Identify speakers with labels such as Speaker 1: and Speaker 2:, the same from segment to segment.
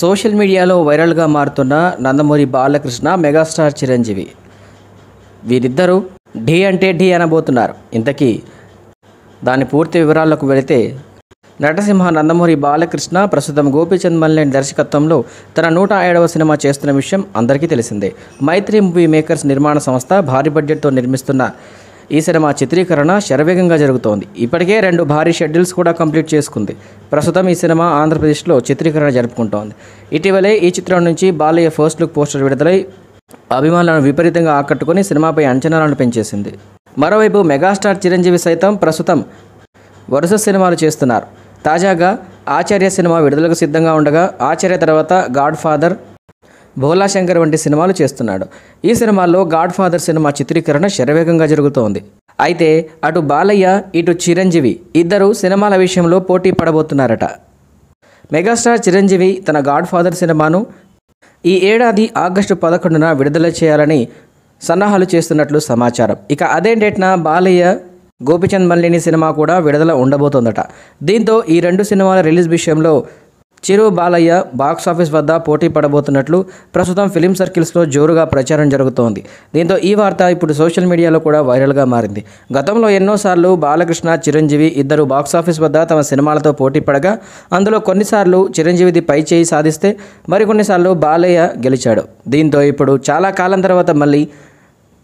Speaker 1: social మీడియాలో వైరల్గా మారుతున్న నందమూరి బాలకృష్ణ మెగాస్టార్ చిరంజీవి వీరిద్దరూ ఢీ అంటే ఢీ అనబోతున్నారు ఇంతకీ దాని పూర్తి వివరాలకు వెళితే నటసింహ నందమూరి బాలకృష్ణ ప్రస్తుతం గోపీచంద్ మల్లేని దర్శకత్వంలో తన నూట ఏడవ సినిమా చేస్తున్న విషయం అందరికీ తెలిసిందే మైత్రి మూవీ మేకర్స్ నిర్మాణ సంస్థ భారీ బడ్జెట్తో నిర్మిస్తున్న ఈ సినిమా చిత్రీకరణ శరవేగంగా జరుగుతోంది ఇప్పటికే రెండు భారీ షెడ్యూల్స్ కూడా కంప్లీట్ చేసుకుంది ప్రస్తుతం ఈ సినిమా ఆంధ్రప్రదేశ్లో చిత్రీకరణ జరుపుకుంటోంది ఇటీవలే ఈ చిత్రం నుంచి బాలయ్య ఫస్ట్ లుక్ పోస్టర్ విడుదలై అభిమానులను విపరీతంగా ఆకట్టుకుని సినిమాపై అంచనాలను పెంచేసింది మరోవైపు మెగాస్టార్ చిరంజీవి సైతం ప్రస్తుతం వరుస సినిమాలు చేస్తున్నారు తాజాగా ఆచార్య సినిమా విడుదలకు సిద్ధంగా ఉండగా ఆచార్య తర్వాత గాడ్ ఫాదర్ భోలా శంకర్ వంటి సినిమాలు చేస్తున్నాడు ఈ సినిమాల్లో గాడ్ ఫాదర్ సినిమా చిత్రీకరణ శరవేగంగా జరుగుతోంది అయితే అటు బాలయ్య ఇటు చిరంజీవి ఇద్దరు సినిమాల విషయంలో పోటీ పడబోతున్నారట మెగాస్టార్ చిరంజీవి తన గాడ్ ఫాదర్ సినిమాను ఈ ఏడాది ఆగస్టు పదకొండున విడుదల చేయాలని సన్నాహాలు చేస్తున్నట్లు సమాచారం ఇక అదే డేట్న బాలయ్య గోపిచంద్ మల్లిని సినిమా కూడా విడుదల ఉండబోతోందట దీంతో ఈ రెండు సినిమాల రిలీజ్ విషయంలో చిరు బాలయ్య బాక్స్ ఆఫీస్ వద్ద పోటీ పడబోతున్నట్లు ప్రస్తుతం ఫిలిం సర్కిల్స్లో జోరుగా ప్రచారం జరుగుతోంది దీంతో ఈ వార్త ఇప్పుడు సోషల్ మీడియాలో కూడా వైరల్గా మారింది గతంలో ఎన్నోసార్లు బాలకృష్ణ చిరంజీవి ఇద్దరు బాక్స్ ఆఫీస్ వద్ద తమ సినిమాలతో పోటీ పడగా అందులో కొన్నిసార్లు చిరంజీవిది పై చేయి సాధిస్తే మరికొన్నిసార్లు బాలయ్య గెలిచాడు దీంతో ఇప్పుడు చాలా కాలం తర్వాత మళ్ళీ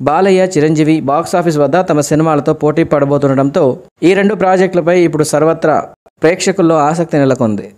Speaker 1: బాలయ్య చిరంజీవి బాక్స్ ఆఫీస్ వద్ద తమ సినిమాలతో పోటీ పడబోతుండటంతో ఈ రెండు ప్రాజెక్టులపై ఇప్పుడు సర్వత్రా ప్రేక్షకుల్లో ఆసక్తి నెలకొంది